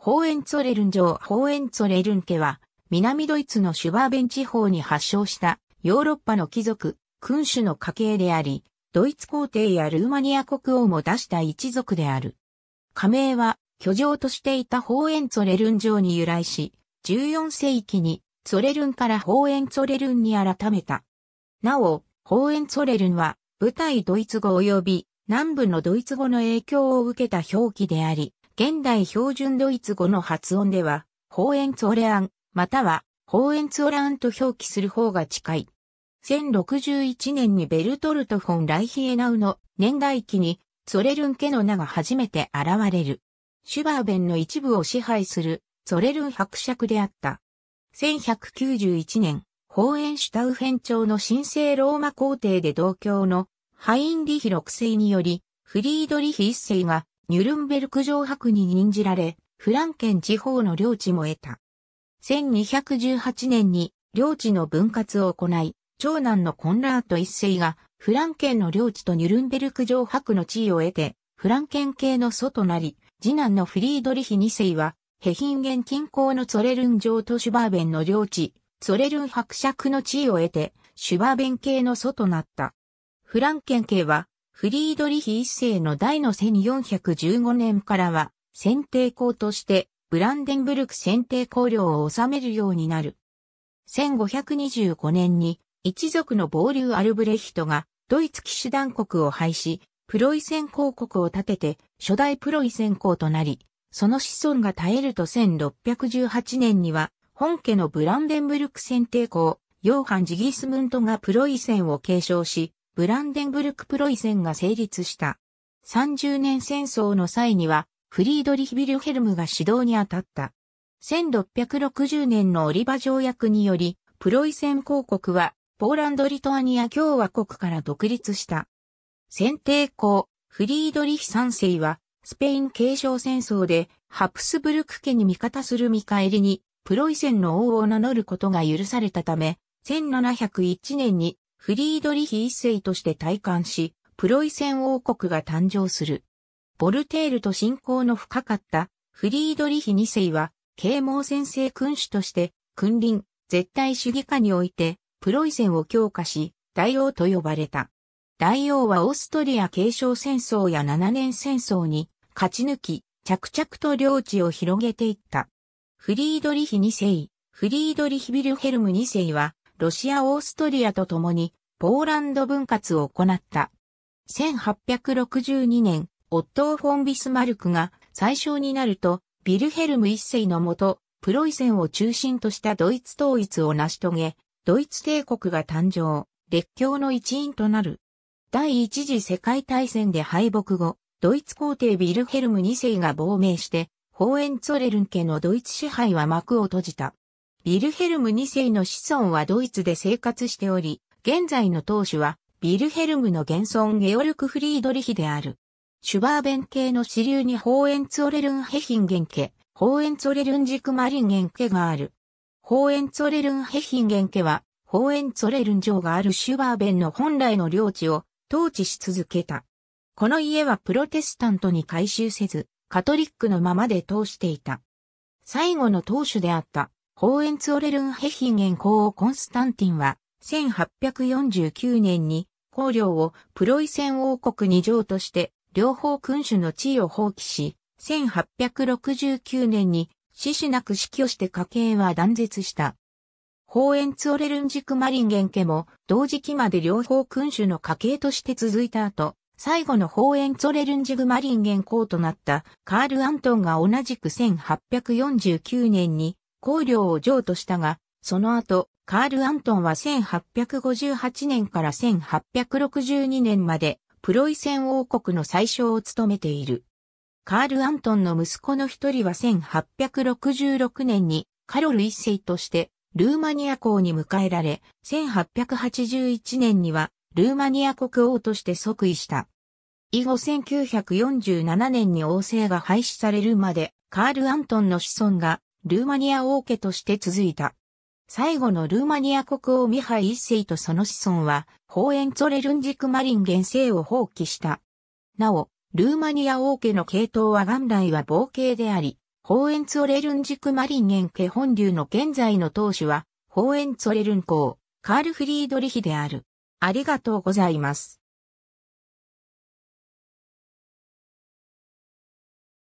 ホーエンツォレルン城ホーエンツォレルン家は、南ドイツのシュバーベン地方に発祥したヨーロッパの貴族、君主の家系であり、ドイツ皇帝やルーマニア国王も出した一族である。加盟は、居城としていたホーエンツォレルン城に由来し、14世紀にツォレルンからホーエンツォレルンに改めた。なお、ホーエンツォレルンは、舞台ドイツ語及び南部のドイツ語の影響を受けた表記であり、現代標準ドイツ語の発音では、ホーエンツオレアン、または、ホーエンツオランと表記する方が近い。1061年にベルトルト・フォン・ライヒエナウの年代記に、ソレルン家の名が初めて現れる。シュバーベンの一部を支配する、ソレルン伯爵であった。1191年、ホーエンシュタウフェン朝の神聖ローマ皇帝で同郷のハインリヒ六世により、フリードリヒ一世がニュルンベルク城白に任じられ、フランケン地方の領地も得た。1218年に領地の分割を行い、長男のコンラート一世がフランケンの領地とニュルンベルク城白の地位を得て、フランケン系の祖となり、次男のフリードリヒ二世は、ヘヒンゲン近郊のツォレルン城とシュバーベンの領地、ツォレルン伯爵の地位を得て、シュバーベン系の祖となった。フランケン系は、フリードリヒ一世の大の1415年からは、選定校として、ブランデンブルク選定校領を治めるようになる。1525年に、一族の暴流アルブレヒトが、ドイツ騎士団国を廃止、プロイセン公国を立てて、初代プロイセン公となり、その子孫が絶えると1618年には、本家のブランデンブルク選定校、ヨーハン・ジギスムントがプロイセンを継承し、ブランデンブルク・プロイセンが成立した。30年戦争の際には、フリードリヒ・ビルヘルムが指導に当たった。1660年のオリバ条約により、プロイセン公国は、ポーランド・リトアニア共和国から独立した。選定公、フリードリヒ三世は、スペイン継承戦争で、ハプスブルク家に味方する見返りに、プロイセンの王を名乗ることが許されたため、1701年にフリードリヒ一世として体感し、プロイセン王国が誕生する。ボルテールと信仰の深かったフリードリヒ二世は、啓蒙先生君主として、君臨、絶対主義下において、プロイセンを強化し、大王と呼ばれた。大王はオーストリア継承戦争や七年戦争に勝ち抜き、着々と領地を広げていった。フリードリヒ二世、フリードリヒ・ビルヘルム二世は、ロシア・オーストリアと共に、ポーランド分割を行った。1862年、オットー・フォン・ビスマルクが最小になると、ビルヘルム一世のもと、プロイセンを中心としたドイツ統一を成し遂げ、ドイツ帝国が誕生、列強の一員となる。第一次世界大戦で敗北後、ドイツ皇帝ビルヘルム2世が亡命して、ホーエンツォレルン家のドイツ支配は幕を閉じた。ビルヘルム2世の子孫はドイツで生活しており、現在の当主は、ビルヘルムの現存ゲオルク・フリードリヒである。シュバーベン系の支流にホーエンツォレルンヘヒンゲン家、ホーエンツォレルンジクマリンゲン家がある。ホーエンツォレルンヘヒンゲン家は、ホーエンツォレルン城があるシュバーベンの本来の領地を統治し続けた。この家はプロテスタントに改修せず、カトリックのままで通していた。最後の当主であったホーエンツオレルンヘヒンゲン公コンスタンティンは、1849年に、公領をプロイセン王国に譲渡して、両方君主の地位を放棄し、1869年に、死死なく死去して家系は断絶した。ホーエンツオレルンジクマリンゲン家も、同時期まで両方君主の家系として続いた後、最後のホーエンツオレルンジグマリンゲン公となったカール・アントンが同じく1849年に公領を譲渡したが、その後、カール・アントンは1858年から1862年まで、プロイセン王国の宰相を務めている。カール・アントンの息子の一人は1866年にカロル一世としてルーマニア公に迎えられ、1881年にはルーマニア国王として即位した。以後1947年に王政が廃止されるまで、カール・アントンの子孫がルーマニア王家として続いた。最後のルーマニア国王ミハイ一世とその子孫は、ホーエンツォレルンジクマリン現世を放棄した。なお、ルーマニア王家の系統は元来は冒険であり、ホーエンツォレルンジクマリン現家本流の現在の当主は、ホーエンツォレルン公、カール・フリードリヒである。ありがとうございます。